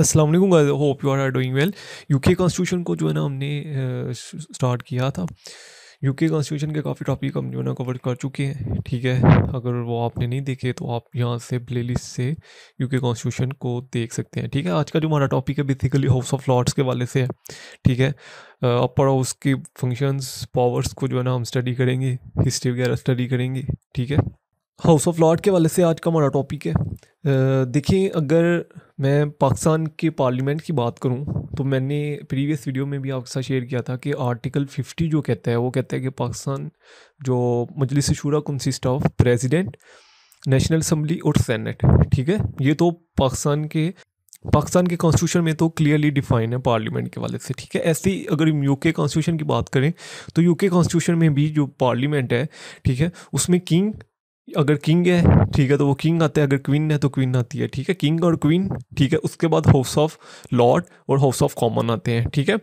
Aslam hope you are are doing well UK के कॉन्स्टिट्यूशन को जो है ना हमने स्टार्ट किया था यू के कॉन्स्टिट्यूशन के काफ़ी टॉपिक हम जो है ना कवर कर चुके हैं ठीक है अगर वो आपने नहीं देखे तो आप यहाँ से प्ले लिस्ट से के कॉन्स्टिट्यूशन को देख सकते हैं ठीक है आज का जो हमारा टॉपिक है बेसिकली हाउस ऑफ लॉर्ड्स के वाले से है ठीक है अपर हाउस के फंक्शंस पावर्स को जो है ना हम स्टडी करेंगे हिस्ट्री वगैरह स्टडी करेंगे ठीक है हाउस ऑफ लॉर्ड के वाले से आज का हमारा टॉपिक है देखिए अगर मैं पाकिस्तान के पार्लियामेंट की बात करूं तो मैंने प्रीवियस वीडियो में भी आपके साथ शेयर किया था कि आर्टिकल 50 जो कहता है वो कहता है कि पाकिस्तान जो Majlis Shura consist of president national assembly और सेनेट ठीक है ये तो पाकिस्तान के पाकिस्तान के कॉन्स्टिट्यूशन में तो क्लियरली डिफाइन है पार्लियामेंट के वाले से ठीक है ऐसे ही अगर हम यूके कॉन्स्टिट्यूशन की बात करें तो यूके कॉन्स्टिट्यूशन में भी जो पार्लियामेंट है ठीक है उसमें किंग अगर किंग है ठीक है तो वो किंग आता है अगर क्वीन है तो क्वीन आती है ठीक है किंग और क्वीन ठीक है उसके बाद हाउस ऑफ लॉर्ड और हाउस ऑफ कॉमन आते हैं ठीक है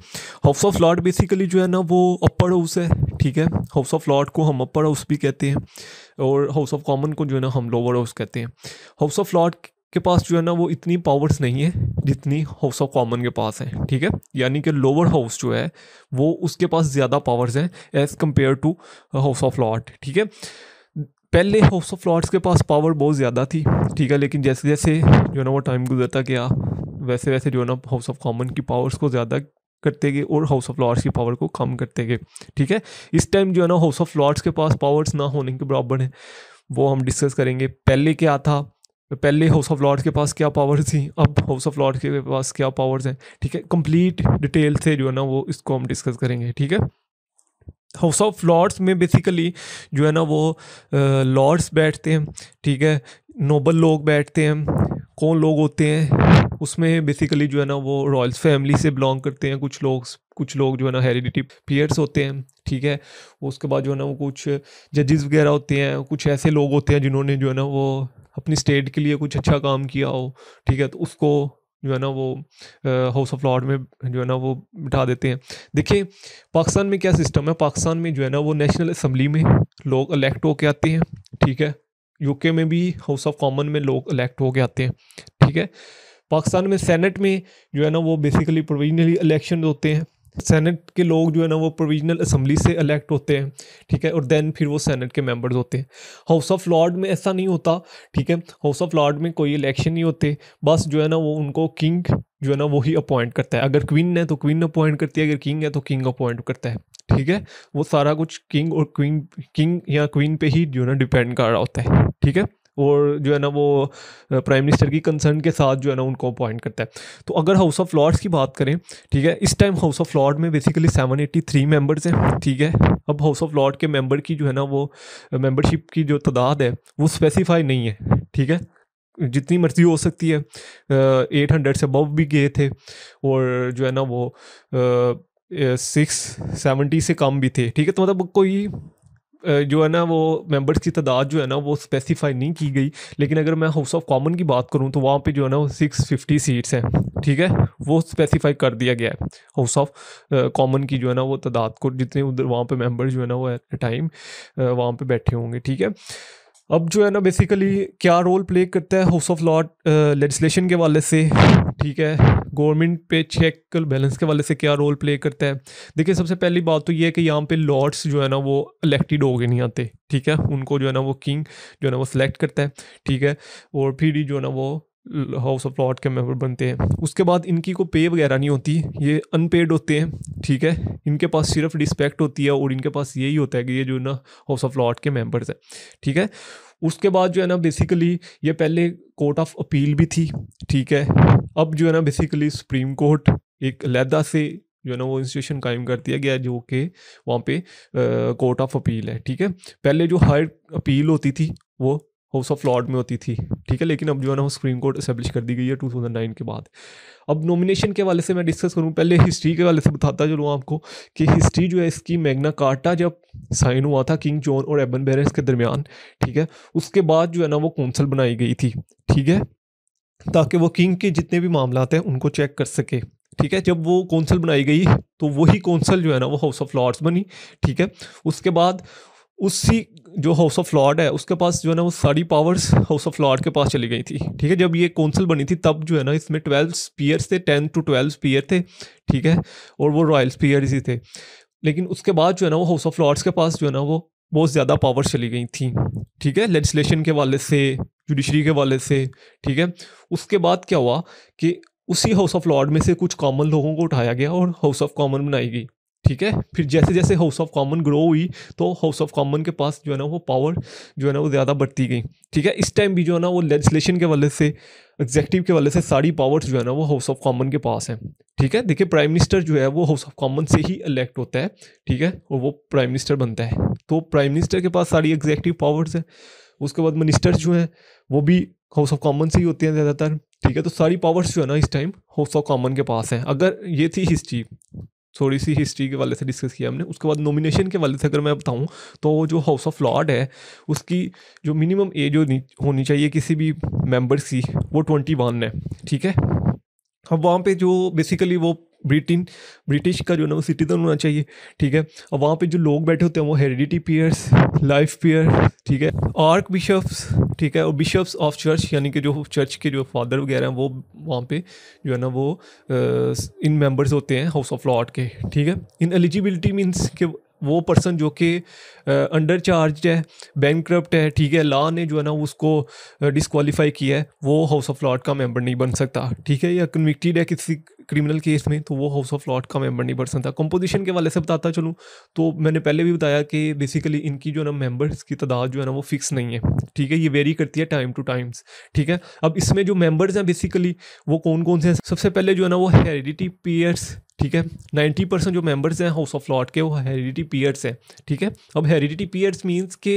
हाउस ऑफ लॉर्ड बेसिकली जो है ना वो अपर हाउस है ठीक है हाउस ऑफ लॉर्ड को हम अपर हाउस भी कहते हैं और हाउस ऑफ कॉमन को जो है ना हम लोअर हाउस कहते हैं हाउस ऑफ लॉर्ड के पास जो है ना वो इतनी पावर्स नहीं है जितनी हाउस ऑफ कॉमन के पास है ठीक है यानी कि लोअर हाउस जो है वो उसके पास ज़्यादा पावर्स हैं as compare to House of Lord ठीक है पहले हाउस ऑफ लॉर्ड्स के पास पावर बहुत ज़्यादा थी ठीक है लेकिन जैसे जैसे जो है ना वो टाइम गुजरता गया वैसे वैसे जो है ना हाउस ऑफ कॉमन की पावर्स को ज़्यादा करते गए और हाउस ऑफ लॉर्ड्स की पावर को कम करते गए ठीक है इस टाइम जो है ना हाउस ऑफ लॉर्ड्स के पास पावर्स ना होने के बराबर हैं वो हम डिस्कस करेंगे पहले क्या था पहले हाउस ऑफ लॉर्ड्स के पास क्या पावर्स थी अब हाउस ऑफ लॉर्ड्स के पास क्या पावर्स हैं ठीक है कंप्लीट डिटेल से जो है ना वो इसको हम डिस्कस करेंगे ठीक है हाउस ऑफ लॉर्ड्स में बेसिकली जो है ना वो लॉर्ड्स बैठते हैं ठीक है नोबल लोग बैठते हैं कौन लोग होते हैं उसमें बेसिकली जो है ना वो रॉयल्स फैमिली से बिलोंग करते हैं कुछ लोग कुछ लोग जो है ना हेरिडिटी पेयर्स होते हैं ठीक है उसके बाद जो है ना वो कुछ जजेस वगैरह होते हैं कुछ ऐसे लोग होते हैं जिन्होंने जो है ना वो अपनी स्टेट के लिए कुछ अच्छा काम किया हो ठीक है तो उसको जो है ना वो हाउस ऑफ लॉर्ड में जो है ना वो बिठा देते हैं देखिए पाकिस्तान में क्या सिस्टम है पाकिस्तान में जो है ना वो नेशनल असम्बली में लोग इलेक्ट होके आते हैं ठीक है यूके में भी हाउस ऑफ कॉमन में लोग इलेक्ट होके आते हैं ठीक है पाकिस्तान में सेनेट में जो है ना वो बेसिकली प्रोविजनली इलेक्शन होते हैं सेनेट के लोग जो है ना वो प्रोविजनल असम्बली से इलेक्ट होते हैं ठीक है और देन फिर वो सेनेट के मेंबर्स होते हैं हाउस ऑफ लॉर्ड में ऐसा नहीं होता ठीक है हाउस ऑफ लॉर्ड में कोई इलेक्शन नहीं होते बस जो है ना वो उनको किंग जो है ना वो ही अपॉइंट करता है अगर क्वीन है तो क्वीन अपॉइंट करती है अगर किंग है तो किंग अपॉइंट करता है ठीक है वो सारा कुछ किंग और क्वीन किंग या क्वीन पे ही जो है ना डिपेंड कर रहा होता है ठीक है और जो है ना वो प्राइम मिनिस्टर की कंसर्न के साथ जो है ना उनको अपॉइंट करता है तो अगर हाउस ऑफ लॉर्ड्स की बात करें ठीक है इस टाइम हाउस ऑफ लॉर्ड में basically seven eighty three members हैं ठीक है अब हाउस ऑफ लॉर्ड के मेंबर की जो है ना वो मेंबरशिप की जो तादाद है वो स्पेसिफाई नहीं है ठीक है जितनी मर्जी हो सकती है एट हंड्रेड से अबव भी गए थे और जो है ना वो सिक्स सेवेंटी से कम भी थे ठीक है तो मतलब कोई जो है ना वो मेंबर्स की तादाद जो है ना वो स्पेसिफाई नहीं की गई लेकिन अगर मैं हाउस ऑफ कॉमन की बात करूँ तो वहाँ पे जो है ना वो सिक्स फिफ्टी सीट्स हैं ठीक है वो स्पेसिफाई कर दिया गया है हाउस ऑफ कॉमन की जो है ना वो तादाद को जितने उधर वहाँ पे मेंबर्स जो है ना वो एट ए टाइम वहाँ पे बैठे होंगे ठीक है अब जो है ना बेसिकली क्या रोल प्ले करता है हाउस ऑफ लॉर्ड लेजिस्लेशन के वाले से ठीक है गवर्नमेंट पे चेक बैलेंस के वाले से क्या रोल प्ले करता है देखिए सबसे पहली बात तो ये है कि यहाँ पे लॉर्ड्स जो है ना वो इलेक्टेड गए नहीं आते ठीक है उनको जो है ना वो किंग जो है ना वो सिलेक्ट करता है ठीक है और फिर जो है ना वो हाउस ऑफ लॉर्ड के मेंबर बनते हैं उसके बाद इनकी को पे वगैरह नहीं होती ये अनपेड होते हैं ठीक है इनके पास सिर्फ रिस्पेक्ट होती है और इनके पास यही होता है कि ये जो ना हाउस ऑफ लॉर्ड के मेंबर्स हैं ठीक है उसके बाद जो है ना बेसिकली ये पहले कोर्ट ऑफ अपील भी थी ठीक है अब जो है ना बेसिकली सुप्रीम कोर्ट एक लहदा से जो है ना वो इंस्टीट्यूशन कायम कर दिया गया जो कि वहाँ पे कोर्ट ऑफ अपील है ठीक है पहले जो हर अपील होती थी वो हाउस ऑफ लॉर्ड में होती थी ठीक है लेकिन अब जो है ना वो सुप्रीम कोर्ट इस्टेब्लिश कर दी गई है 2009 के बाद अब नॉमिनेशन के वाले से मैं डिस्कस करूँ पहले हिस्ट्री के वाले से बताता चलूँ आपको कि हिस्ट्री जो है इसकी मैगना कार्टा जब साइन हुआ था किंग जॉन और एबन बेरेस के दरमियान ठीक है उसके बाद जो है ना वो कौंसल बनाई गई थी ठीक है ताकि वो किंग के जितने भी मामला हैं उनको चेक कर सके ठीक है जब वो कौंसल बनाई गई तो वही कौंसल जो है ना वो हाउस ऑफ लॉर्ड्स बनी ठीक है उसके बाद उसी जो हाउस ऑफ लॉर्ड है उसके पास जो है ना वो सारी पावर्स हाउस ऑफ लॉर्ड के पास चली गई थी ठीक है जब ये कौंसिल बनी थी तब जो है ना इसमें ट्वेल्व स्पीयर्स थे टेन टू ट्वेल्व स्पीयर थे ठीक है और वो रॉयल स्पीयर्स ही थे लेकिन उसके बाद जो है ना वो हाउस ऑफ लॉर्ड्स के पास जो है ना वो बहुत ज़्यादा पावर्स चली गई थी ठीक है लेजिस्लेशन के वाले से जुडिशरी के वाले से ठीक है उसके बाद क्या हुआ कि उसी हाउस ऑफ लॉर्ड में से कुछ कॉमन लोगों को उठाया गया और हाउस ऑफ कॉमन बनाई गई ठीक है फिर जैसे जैसे हाउस ऑफ कॉमन ग्रो हुई तो हाउस ऑफ कॉमन के पास जो है ना वो पावर जो है ना वो ज़्यादा बढ़ती गई ठीक है इस टाइम भी जो है ना वो लेजिस्लेशन के वाले से एग्जेक्टिव के वाले से सारी पावर्स जो है ना वो हाउस ऑफ कॉमन के पास हैं ठीक है देखिए प्राइम मिनिस्टर जो है वो हाउस ऑफ कॉमन से ही इलेक्ट होता है ठीक है और वो प्राइम मिनिस्टर बनता है तो प्राइम मिनिस्टर के पास सारी एग्जेक्टिव पावर्स है उसके बाद मिनिस्टर्स जो हैं वो भी हाउस ऑफ कॉमन से ही होते हैं ज़्यादातर ठीक है तो सारी पावर्स जो है ना इस टाइम हाउस ऑफ कॉमन के पास हैं अगर ये थी हिस्ट्री थोड़ी सी हिस्ट्री के वाले से डिस्कस किया हमने उसके बाद नॉमिनेशन के वाले से अगर मैं बताऊं तो जो हाउस ऑफ लॉर्ड है उसकी जो मिनिमम एज होनी चाहिए किसी भी मेंबर्स की वो ट्वेंटी वन है ठीक है अब वहाँ पे जो बेसिकली वो ब्रिटिन ब्रिटिश का जो ना वो सिटीज़न होना चाहिए ठीक है और वहाँ पे जो लोग बैठे होते हैं वो हेरिडिटी पीयर्स लाइफ पीयर ठीक है आर्क बिशप्स ठीक है और बिशप्स ऑफ चर्च यानी कि जो चर्च के जो फादर वगैरह हैं वो वहाँ पे जो है ना वो इन मेंबर्स होते हैं हाउस ऑफ लॉर्ड के ठीक है इन एलिजिबिलिटी मीन्स के वो पर्सन जो कि अंडर चार्ज है बैंक है ठीक है लॉ ने जो है ना उसको डिसक्वालीफाई किया है वो हाउस ऑफ लॉर्ड का मेंबर नहीं बन सकता ठीक है या कन्विक्टेड है किसी क्रिमिनल केस में तो वो हाउस ऑफ लॉर्ड का मेंबर नहीं बन सकता कंपोजिशन के वाले से बताता चलूँ तो मैंने पहले भी बताया कि बेसिकली इनकी जो है ना मेम्बर्स की तादाद जो है ना वो फिक्स नहीं है ठीक है ये वेरी करती है टाइम टू टाइम्स ठीक है अब इसमें जो मेम्बर्स हैं बेसिकली वो कौन कौन से हैं सबसे पहले जो है ना वो हेरिडिटी पेयर्स ठीक है नाइन्टी परसेंट जो मेंबर्स हैं हाउस ऑफ लॉर्ड के वो हेरिडिटी पीयर्स हैं ठीक है अब हेरिडिटी पीयर्स मींस के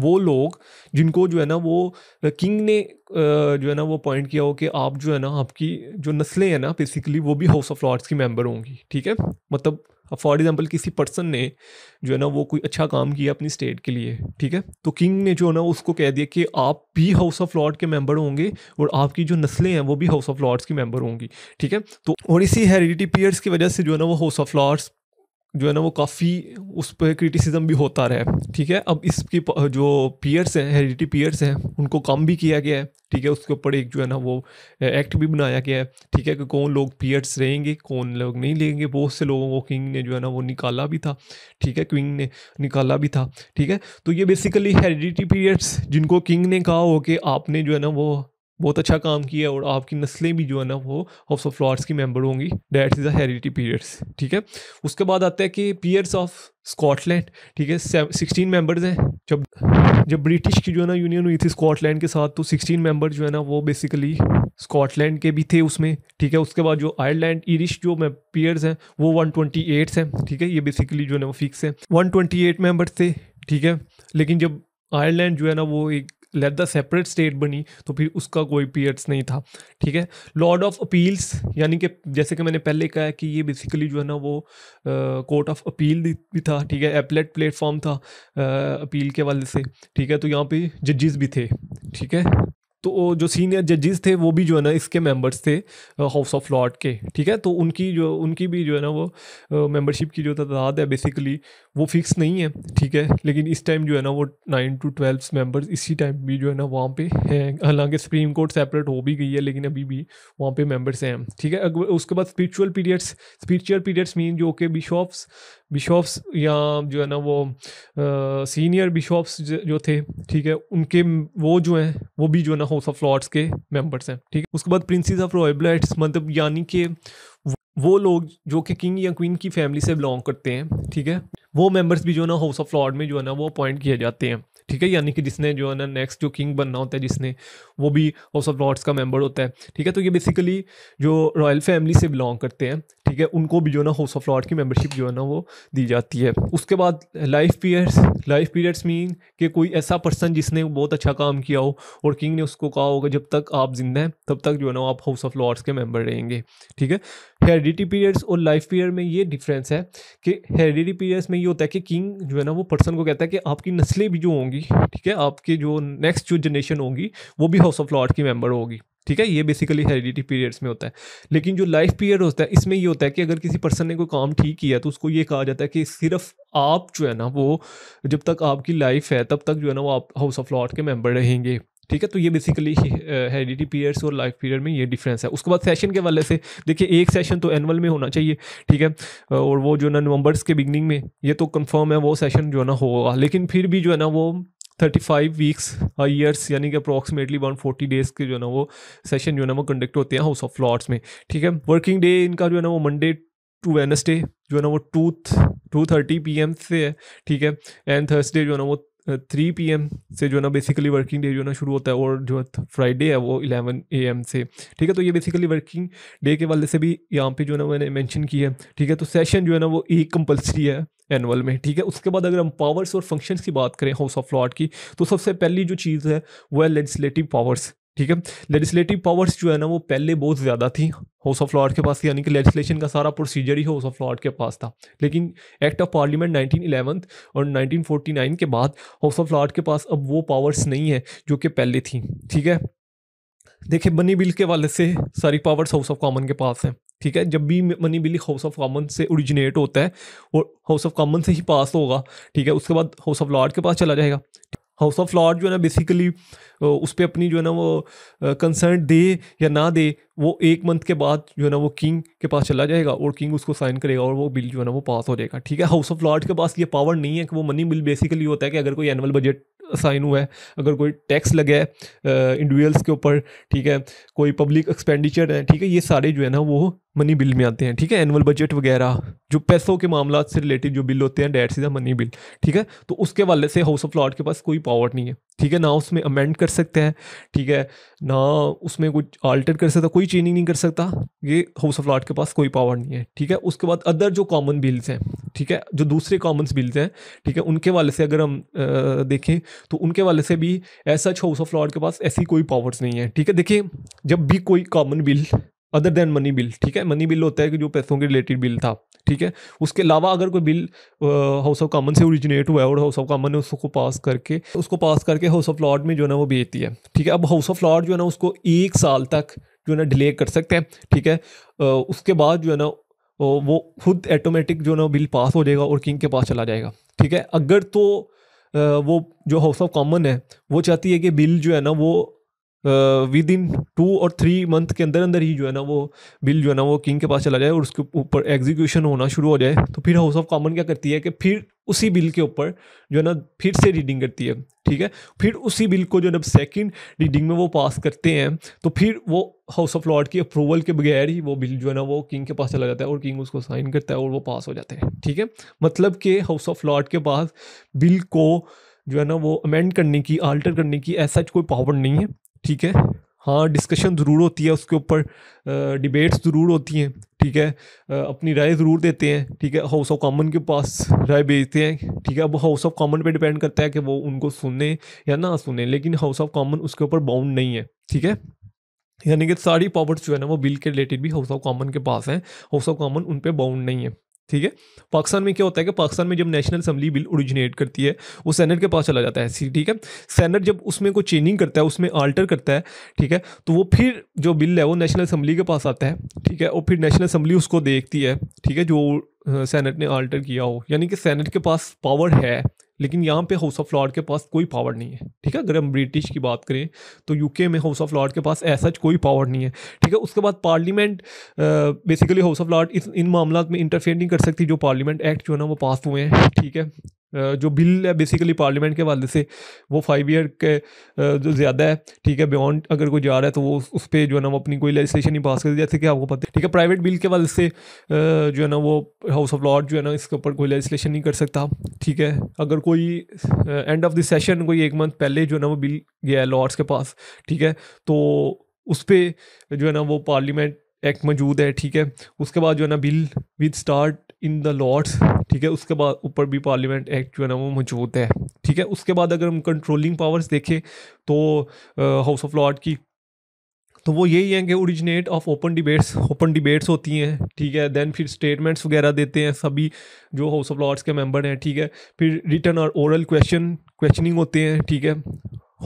वो लोग जिनको जो है ना वो किंग ने जो है ना वो अपॉइंट किया हो कि आप जो है ना आपकी जो नस्लें हैं ना बेसिकली वो भी हाउस ऑफ लॉर्ड्स की मेंबर होंगी ठीक है मतलब अब फॉर एग्जांपल किसी पर्सन ने जो है ना वो कोई अच्छा काम किया अपनी स्टेट के लिए ठीक है तो किंग ने जो है ना उसको कह दिया कि आप भी हाउस ऑफ लॉर्ड के मेंबर होंगे और आपकी जो नस्लें हैं वो भी हाउस ऑफ लॉर्ड्स की मेंबर होंगी ठीक है तो और इसी हेरिडिटी पीयर्स की वजह से जो है ना वो हाउस ऑफ लॉर्ड्स जो है ना वो काफ़ी उस पर क्रिटिसिज्म भी होता रहा है ठीक है अब इसकी जो पीयर्स हैं हेरिडिटी पीयर्स हैं उनको काम भी किया गया है ठीक है उसके ऊपर एक जो है ना वो एक्ट भी बनाया गया है ठीक है कि कौन लोग पीयर्स रहेंगे कौन लोग नहीं लेंगे बहुत से लोगों को किंग ने जो है ना वो निकाला भी था ठीक है किंग ने निकाला भी था ठीक है तो ये बेसिकली हेरिडिटी पीरियड्स जिनको किंग ने कहा हो कि आपने जो है ना वो बहुत अच्छा काम किया है और आपकी नस्लें भी जो है ना वो हाउस ऑफ लॉर्ड्स की मेंबर होंगी that is the heredity periods ठीक है उसके बाद आता है कि पीयर्स ऑफ स्कॉटलैंड ठीक है सिक्सटीन मेंबर्स हैं जब जब ब्रिटिश की जो है ना यूनियन हुई थी स्कॉटलैंड के साथ तो सिक्सटीन मेंबर जो है ना वो बेसिकली स्कॉटलैंड के भी थे उसमें ठीक है उसके बाद जो आयरलैंड इरिश जो पीयर्स हैं वो वन ट्वेंटी एट्स हैं ठीक है ये बेसिकली जो है ना वो फिक्स है वन ट्वेंटी एट मेम्बर्स थे ठीक है लेकिन जब आयरलैंड जो है ना वो एक लेट द सेपरेट स्टेट बनी तो फिर उसका कोई पीरियड्स नहीं था ठीक है लॉर्ड ऑफ अपील्स यानी कि जैसे कि मैंने पहले कहा कि ये बेसिकली जो है ना वो कोर्ट ऑफ अपील भी था ठीक है एपलेट प्लेटफॉर्म था अपील के वाले से ठीक है तो यहाँ पे जजेस भी थे ठीक है तो जो सीनियर जजेस थे वो भी जो है ना इसके मेंबर्स थे हाउस ऑफ लॉर्ड के ठीक है तो उनकी जो उनकी भी जो है ना वो मेंबरशिप uh, की जो तादाद है बेसिकली वो फिक्स नहीं है ठीक है लेकिन इस टाइम जो है ना वो नाइन टू ट्वेल्व मेंबर्स इसी टाइम भी जो है ना वहाँ पे हैं हालांकि सुप्रीम कोर्ट सेपरेट हो भी गई है लेकिन अभी भी वहाँ पर मेम्बर्स हैं ठीक है उसके बाद spiritual periods spiritual periods mean जो कि बिशॉप्स बिशॉप्स या जो है ना वो सीनियर बिशॉप्स जो थे ठीक है उनके वो जो हैं वो भी जो है ना हाउस ऑफ लॉर्ड्स के मेंबर्स हैं ठीक है उसके बाद प्रिंसेस ऑफ रॉयबलाइट्स मतलब यानी कि वो लोग जो कि किंग या क्वीन की फैमिली से बिलोंग करते हैं ठीक है वो मेंबर्स भी जो है ना हाउस ऑफ लॉर्ड में जो है ना वो अपॉइंट किए जाते हैं ठीक है यानी कि जिसने जो है ना नेक्स्ट जो किंग बनना होता है जिसने वो भी हाउस ऑफ लॉर्ड्स का मेंबर होता है ठीक है तो ये बेसिकली जो रॉयल फैमिली से बिलोंग करते हैं ठीक है उनको भी जो है ना हाउस ऑफ लॉर्ड की मेंबरशिप जो है ना वो दी जाती है उसके बाद life periods life periods mean कि कोई ऐसा पर्सन जिसने बहुत अच्छा काम किया हो और किंग ने उसको कहा होगा जब तक आप जिंदा हैं तब तक जो है ना आप हाउस ऑफ लॉर्ड्स के मेम्बर रहेंगे ठीक है हेरिडिटी पीरियड्स और लाइफ पीरियड में ये डिफरेंस है कि हेरिडिटी पीरियड्स में ये होता है कि किंग जो है ना वो पर्सन को कहता है कि आपकी नस्लें भी जो होंगी होगी ठीक है आपकी जो नेक्स्ट जो जनरेशन होगी वो भी हाउस ऑफ लॉर्ड की मेम्बर होगी ठीक है ये बेसिकली हेरिडिटी पीरियड्स में होता है लेकिन जो लाइफ पीरियड होता है इसमें ये होता है कि अगर किसी पर्सन ने कोई काम ठीक किया तो उसको ये कहा जाता है कि सिर्फ आप जो है ना वो जब तक आपकी लाइफ है तब तक जो है ना वो आप हाउस ऑफ लॉर्ड के मेंबर रहेंगे ठीक है तो ये बेसिकली हेरिडिटी पीरियड्स और लाइफ पीरियड में ये डिफरेंस है उसके बाद सेशन के वाले से देखिए एक सेशन तो एनुअल में होना चाहिए ठीक है और वो जो है ना नवंबर्स के बिगनिंग में ये तो कंफर्म है वो सेशन जो है ना होगा लेकिन फिर भी जो है ना वो थर्टी फाइव वीक्स ईयर्स यानी कि अप्रॉक्सीमेटली वन फोर्टी डेज़ के जो है ना वो सेशन जो है ना वो कंडक्ट होते हैं हाउस ऑफ लॉर्ड्स में ठीक है वर्किंग डे इनका जो है ना वो मंडे टू वेनसडे जो है ना वो two two thirty P M से है ठीक है एंड थर्सडे जो है ना वो थ्री पी एम से जो है ना बेसिकली वर्किंग डे जो है ना शुरू होता है और जो फ्राइडे है वो इलेवन ए एम से ठीक है तो ये बेसिकली वर्किंग डे के वाले से भी यहाँ पे जो है ना मैंने मैंशन की है ठीक है तो सेशन जो है ना वो एक कंपलसरी है एनअल में ठीक है उसके बाद अगर हम पावर्स और फंक्शंस की बात करें हाउस ऑफ लॉर्ड की तो सबसे पहली जो चीज़ है वो है लेजिस्लेटिव पावर्स ठीक है लेजिस्लेटिव पावर्स जो है ना वो पहले बहुत ज़्यादा थी हाउस ऑफ लॉर्ड के पास थी यानी कि लेजिस्लेशन का सारा प्रोसीजर ही हाउस ऑफ लॉर्ड के पास था लेकिन एक्ट ऑफ पार्लियामेंट 1911 और 1949 के बाद हाउस ऑफ लॉर्ड के पास अब वो पावर्स नहीं है जो कि पहले थी ठीक है देखिए मनी बिल के वाले से सारी पावर्स हाउस ऑफ कॉमन के पास हैं ठीक है जब भी money bill house of common से ओरिजिनेट होता है और हाउस ऑफ कॉमन से ही पास होगा ठीक है उसके बाद हाउस ऑफ लॉर्ड के पास चला जाएगा हाउस ऑफ लॉर्ड जो है ना बेसिकली उस पर अपनी जो है ना वो कंसर्न दे या ना दे वो एक मंथ के बाद जो है ना वो किंग के पास चला जाएगा और किंग उसको साइन करेगा और वो बिल जो है ना वो पास हो जाएगा ठीक है हाउस ऑफ लॉर्ड के पास ये पावर नहीं है कि वो मनी बिल बेसिकली होता है कि अगर कोई एनुअल बजट साइन हुआ है अगर कोई टैक्स लगे इंडिविजुअल्स के ऊपर ठीक है कोई पब्लिक एक्सपेंडिचर है ठीक है ये सारे जो है ना वो मनी बिल में आते हैं ठीक है एनुअल बजट वगैरह जो पैसों के मामला से रिलेटेड जो बिल होते हैं डेट सीधा मनी बिल ठीक है तो उसके वाले से हाउस ऑफ लॉर्ड के पास कोई पावर नहीं है ठीक है ना उसमें अमेंड कर सकते हैं ठीक है ना उसमें कुछ आल्टर कर सकता कोई चेंजिंग नहीं कर सकता ये हाउस ऑफ लॉर्ड के पास कोई पावर नहीं है ठीक है उसके बाद अदर जो कॉमन बिल्स हैं ठीक है जो दूसरे कॉमन्स बिल्स हैं ठीक है उनके वाले से अगर हम आ, देखें तो उनके वाले से भी ऐसा हाउस ऑफ लॉर्ड के पास ऐसी कोई पावर्स नहीं है ठीक है देखिए जब भी कोई common bill other than money bill ठीक है मनी बिल होता है कि जो पैसों के रिलेटेड बिल था ठीक है उसके अलावा अगर कोई बिल हाउस ऑफ कॉमन से ओरिजिनेट हुआ है और हाउस ऑफ कॉमन ने उसको पास करके उसको पास करके हाउस ऑफ लॉर्ड में जो है ना वो बेचती है ठीक है अब हाउस ऑफ लॉर्ड जो है ना उसको एक साल तक जो है ना डिले कर सकते हैं ठीक है आ, उसके बाद जो है ना वो खुद ऐटोमेटिक जो है ना बिल पास हो जाएगा और किंग के पास चला जाएगा ठीक है अगर तो आ, वो जो हाउस ऑफ कॉमन है वो चाहती है कि बिल जो है ना वो विद इन टू और थ्री मंथ के अंदर अंदर ही जो है ना वो बिल जो है ना वो किंग के पास चला जाए और उसके ऊपर एग्जीक्यूशन होना शुरू हो जाए तो फिर हाउस ऑफ कॉमन क्या करती है कि फिर उसी बिल के ऊपर जो है ना फिर से रीडिंग करती है ठीक है फिर उसी बिल को जो है ना सेकेंड रीडिंग में वो पास करते हैं तो फिर वो हाउस ऑफ लॉर्ड की अप्रूवल के बगैर ही वो बिल जो है ना वो किंग के पास चला जाता है और किंग उसको साइन करता है और वो पास हो जाते हैं ठीक है मतलब कि हाउस ऑफ लॉर्ड के पास बिल को जो है ना वो अमेंड करने की आल्टर करने की ऐसा कोई पावर नहीं है ठीक है हाँ डिस्कशन ज़रूर होती है उसके ऊपर डिबेट्स ज़रूर होती हैं ठीक है अपनी राय ज़रूर देते हैं ठीक है हाउस ऑफ कॉमन के पास राय भेजते हैं ठीक है अब हाउस ऑफ कॉमन पे डिपेंड करता है कि वो उनको सुने या ना सुने लेकिन हाउस ऑफ कॉमन उसके ऊपर बाउंड नहीं है ठीक है यानी कि सारी पावर्स जो है ना वो बिल के रिलेटेड भी हाउस ऑफ कॉमन के पास हैं हाउस ऑफ कॉमन उन पर बाउंड नहीं है ठीक है पाकिस्तान में क्या होता है कि पाकिस्तान में जब नेशनल असम्बली बिल ओरिजिनेट करती है वो सेनेट के पास चला जाता है ठीक है सेनेट जब उसमें कोई चेंजिंग करता है उसमें आल्टर करता है ठीक है तो वो फिर जो बिल है वो नेशनल असम्बली के पास आता है ठीक है और फिर नेशनल असम्बली उसको देखती है ठीक है जो सेनेट ने आल्टर किया हो यानी कि सेनेट के पास पावर है लेकिन यहाँ पे हाउस ऑफ लॉर्ड के पास कोई पावर नहीं है ठीक है अगर हम ब्रिटिश की बात करें तो यूके में हाउस ऑफ लॉर्ड के पास ऐसा कोई पावर नहीं है ठीक है उसके बाद parliament basically house of lord इन मामला में इंटरफेयर नहीं कर सकती जो पार्लियामेंट एक्ट जो है ना वो पास हुए हैं ठीक है जो बिल है बेसिकली पार्लियामेंट के वाले से वो फाइव ईयर के जो ज़्यादा है ठीक है बियॉन्ड अगर कोई जा रहा है तो वो उस पर जो है ना वो अपनी कोई लेजिस्लेशन ही पास कर जैसे कि आपको पता है ठीक है प्राइवेट बिल के वाले से जो है ना वो हाउस ऑफ लॉर्ड जो है ना इसके ऊपर कोई लेजिस्लेशन नहीं कर सकता ठीक है अगर कोई कोई एंड ऑफ द सेशन कोई एक मंथ पहले जो है ना वो बिल गया है लॉर्ड्स के पास ठीक है तो उस पर जो है ना वो पार्लियामेंट एक्ट मौजूद है ठीक है उसके बाद जो है ना bill with start in the lords ठीक है उसके बाद ऊपर भी पार्लियामेंट एक्ट जो है ना वो मौजूद है ठीक है उसके बाद अगर हम कंट्रोलिंग पावर्स देखें तो हाउस ऑफ लॉर्ड की तो वो यही है कि originate of open debates open debates होती हैं ठीक है देन फिर स्टेटमेंट्स वगैरह देते हैं सभी जो हाउस ऑफ लॉर्ड्स के मेंबर हैं ठीक है फिर रिटर्न और ओरल क्वेश्चन क्वेश्चनिंग होते हैं ठीक है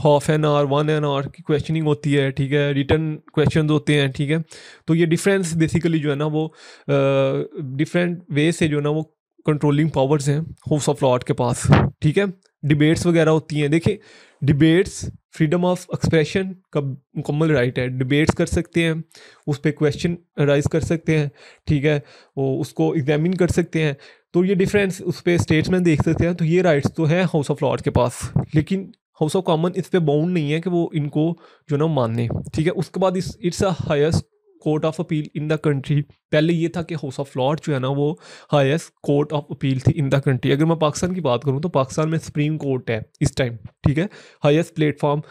half an hour one an hour की क्वेश्चनिंग होती है ठीक है रिटर्न क्वेश्चन होते हैं ठीक है तो ये डिफरेंस बेसिकली जो है ना वो डिफरेंट वे से जो है ना वो कंट्रोलिंग पावर्स हैं हाउस ऑफ लॉर्ड के पास ठीक है डिबेट्स वगैरह होती हैं देखिए डिबेट्स फ्रीडम ऑफ एक्सप्रेशन का मुकम्मल राइट है डिबेट्स कर सकते हैं उस पर क्वेश्चन राइज कर सकते हैं ठीक है वो उसको एग्जामिन कर सकते हैं तो ये डिफरेंस उस पर स्टेट्समैन देख सकते हैं तो ये राइट्स तो हैं हाउस ऑफ लॉर्ड के पास लेकिन हाउस ऑफ कॉमन इस पर बाउंड नहीं है कि वो इनको जो ना माने ठीक है उसके बाद इस it's a highest court of appeal in the country पहले ये था कि हाउस ऑफ लॉर्ड जो है ना वो हाईएस्ट कोर्ट ऑफ अपील थी इन द कंट्री अगर मैं पाकिस्तान की बात करूँ तो पाकिस्तान में सुप्रीम कोर्ट है इस टाइम ठीक है हाईएस्ट प्लेटफॉर्म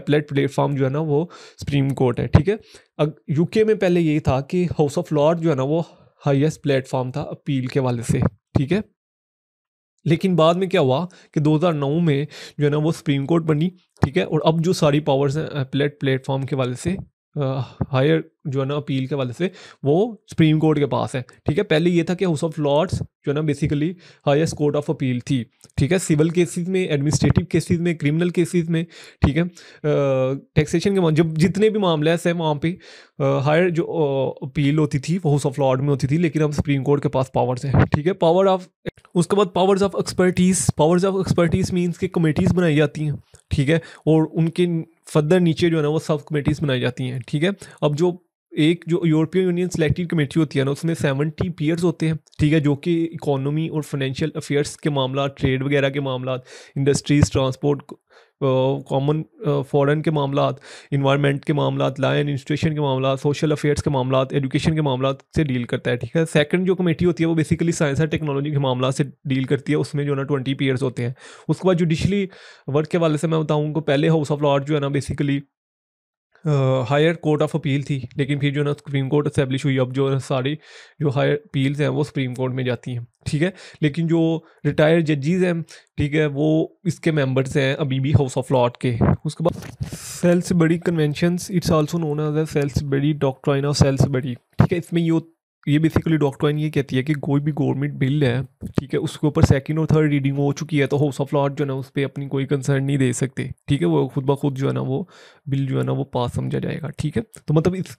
एपलेट प्लेटफॉर्म जो है ना वो सुप्रीम कोर्ट है ठीक है अब यूके में पहले यही था कि हाउस ऑफ लॉर्ड जो है ना वो हाईएस्ट प्लेटफॉर्म था अपील के वाले से ठीक है लेकिन बाद में क्या हुआ कि 2009 में जो है ना वो सुप्रीम कोर्ट बनी ठीक है और अब जो सारी पावर्स हैं अपलेट प्लेटफॉर्म के वाले से हायर जो है ना अपील के वाले से वो सुप्रीम कोर्ट के पास है ठीक है पहले ये था कि हाउस ऑफ लॉर्ड्स जो है ना basically highest court of appeal थी ठीक है सिविल केसेस में एडमिनिस्ट्रेटिव केसेस में क्रिमिनल केसेस में ठीक है टैक्सेशन के जब जितने भी मामले ऐसे हैं वहाँ पे हायर जो अपील होती थी वो हाउस ऑफ लॉर्ड में होती थी लेकिन अब सुप्रीम कोर्ट के पास पावर्स हैं ठीक है पावर ऑफ उसके बाद powers of expertise powers of expertise means के कमेटीज़ बनाई जाती हैं ठीक है और उनके फर्दर नीचे जो है ना वो सब कमेटीज़ बनाई जाती हैं ठीक है अब जो एक जो यूरोपीय यूनियन सेलेक्टिव कमेटी होती है ना उसमें सेवेंटी पीयर्स होते हैं ठीक है जो कि इकोनॉमी और फाइनेंशियल अफेयर्स के मामला ट्रेड वगैरह के मामला इंडस्ट्रीज ट्रांसपोर्ट कॉमन फॉरेन के मामला इन्वायरमेंट के मामला लाइन इंस्टीट्यूशन के मामला सोशल अफेयर्स के मामला एजुकेशन के मामला से डील करता है ठीक है सेकंड जो कमेटी होती है वो बेसिकली साइंस एंड टेक्नोलॉजी के मामला से डील करती है उसमें जो है ना ट्वेंटी पेयर्स होते हैं उसके बाद जुडिशली वर्क के वाले से मैं बताऊँ उनको पहले हाउस ऑफ लॉर्ड जो है ना basically higher court of appeal थी लेकिन फिर जो ना सुप्रीम कोर्ट इस्टेब्लिश हुई अब जो सारी जो हायर अपील्स हैं वो सुप्रीम कोर्ट में जाती हैं ठीक है लेकिन जो रिटायर्ड जजेज़ हैं ठीक है वो इसके मेंबर्स हैं अभी भी हाउस ऑफ लॉर्ड के उसके बाद Salisbury convention it's also known as Salisbury doctrine of Salisbury ठीक है इसमें ये ये बेसिकली डॉक्टर ये कहती है कि कोई भी गवर्नमेंट बिल है ठीक है उसके ऊपर सेकंड और थर्ड रीडिंग हो चुकी है तो हाउस ऑफ लॉर्ड जो है ना उस पर अपनी कोई कंसर्न नहीं दे सकते ठीक है वो खुद ब खुद जो है ना वो बिल जो है ना वो पास समझा जाएगा ठीक है तो मतलब इस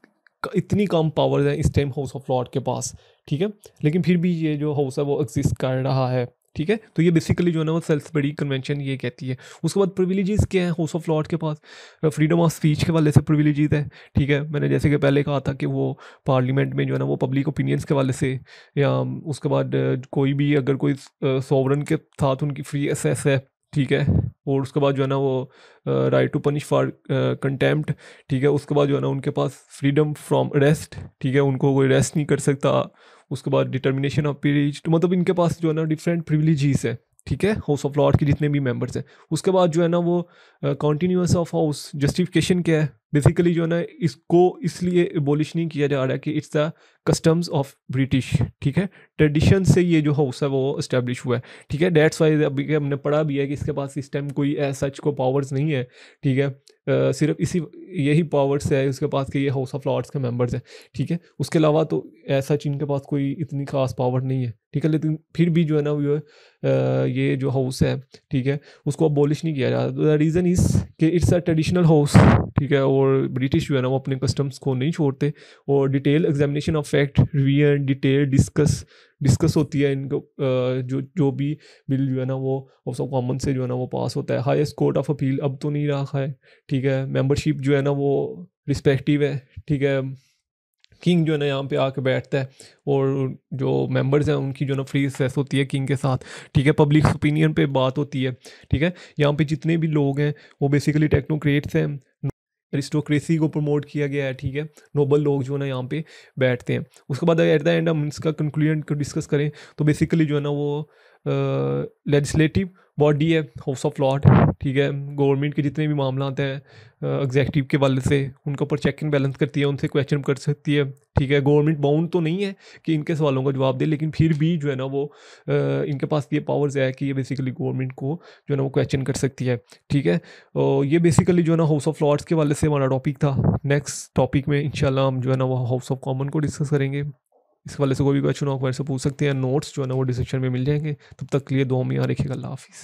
इतनी कम पावर है इस टाइम हाउस ऑफ लॉर्ड के पास ठीक है लेकिन फिर भी ये जो हाउस है वो एग्जिस्ट कर रहा है ठीक है तो ये बेसिकली जो है ना वो सेल्स बड़ी कन्वेंशन ये कहती है उसके बाद प्रिविलेजेस क्या है हाउस ऑफ लॉर्ड के पास फ्रीडम ऑफ स्पीच के वाले से प्रिविलेजेस है ठीक है मैंने जैसे कि पहले कहा था कि वो पार्लियामेंट में जो है ना वो पब्लिक ओपिनियंस के वाले से या उसके बाद कोई भी अगर कोई सोवरन के साथ उनकी फ्री एसेस है ठीक है और उसके बाद जो है ना वो right to punish for contempt ठीक है उसके बाद जो है ना उनके पास फ्रीडम फ्रॉम अरेस्ट ठीक है उनको कोई अरेस्ट नहीं कर सकता उसके बाद डिटर्मिनेशन ऑफ पीरिज तो मतलब इनके पास जो है ना डिफरेंट प्रिविलेजीज है ठीक है हाउस ऑफ लॉर्ड के जितने भी मेंबर्स हैं उसके बाद जो है ना वो कॉन्टीन्यूस ऑफ हाउस जस्टिफिकेशन क्या है बेसिकली जो है ना इसको इसलिए एबोलिश नहीं किया जा रहा कि it's the customs of British ठीक है ट्रेडिशन से ये जो हाउस है वो इस्टेब्लिश हुआ है ठीक है डेट्स वाइज अभी हमने पढ़ा भी है कि इसके पास इस टाइम कोई सच को पावर्स नहीं है ठीक है आ, सिर्फ इसी यही पावर्स है उसके पास कि ये हाउस ऑफ लॉर्ड्स के मेम्बर्स हैं ठीक है उसके अलावा तो ऐसा चीन के पास कोई इतनी खास पावर नहीं है ठीक है लेकिन फिर भी जो है ना वो ये जो हाउस है ठीक है उसको अबोलिश नहीं किया जा रहा द रीज़न इज़ कि इट्स अ ट्रेडिशनल हाउस ठीक है और ब्रिटिश जो है ना वो अपने कस्टम्स को नहीं छोड़ते और detail examination of fact revision detail discuss discuss होती है इनको जो जो भी बिल जो है ना वो हाउस ऑफ कॉमन से जो है ना वो पास होता है हाईएस्ट कोर्ट ऑफ अपील अब तो नहीं रहा है ठीक है मेम्बरशिप जो है ना वो रिस्पेक्टिव है ठीक है किंग जो है ना यहाँ पे आके बैठता है और जो मेंबर्स हैं उनकी जो है ना फ्री एक्सेस होती है किंग के साथ ठीक है पब्लिक ओपिनियन पे बात होती है ठीक है यहाँ पे जितने भी लोग हैं वो बेसिकली टेक्नोक्रेट्स हैं एरिस्टोक्रेसी को प्रमोट किया गया है ठीक है नोबल लोग जो है ना यहाँ पे बैठते हैं उसके बाद एट द एंड हम इसका कंक्लूजन को डिस्कस करें तो बेसिकली जो है ना वो लेजिस्लेटिव बॉडी है हाउस ऑफ लॉर्ड ठीक है गवर्नमेंट के जितने भी मामला आते हैं एग्जेक्टिव के वाले से उनके ऊपर चेक एंड बैलेंस करती है उनसे क्वेश्चन कर सकती है ठीक है गवर्नमेंट बाउंड तो नहीं है कि इनके सवालों का जवाब दे लेकिन फिर भी जो है ना वो आ, इनके पास ये पावर्स है कि ये बेसिकली गवर्नमेंट को जो है ना वो क्वेश्चन कर सकती है ठीक है और ये बेसिकली जो है ना हाउस ऑफ लॉर्ड्स के वाले से हमारा टॉपिक था नेक्स्ट टॉपिक में इन हम जो है ना वो हाउस ऑफ कॉमन को डिस्कस करेंगे इस वाले से कोई भी क्वेश्चन हो मेरे से पूछ सकते हैं नोट्स जो है ना वो डिस्क्रिप्शन में मिल जाएंगे तब तक के लिए दो में यहाँ रखिएगा अल्लाह हाफिज़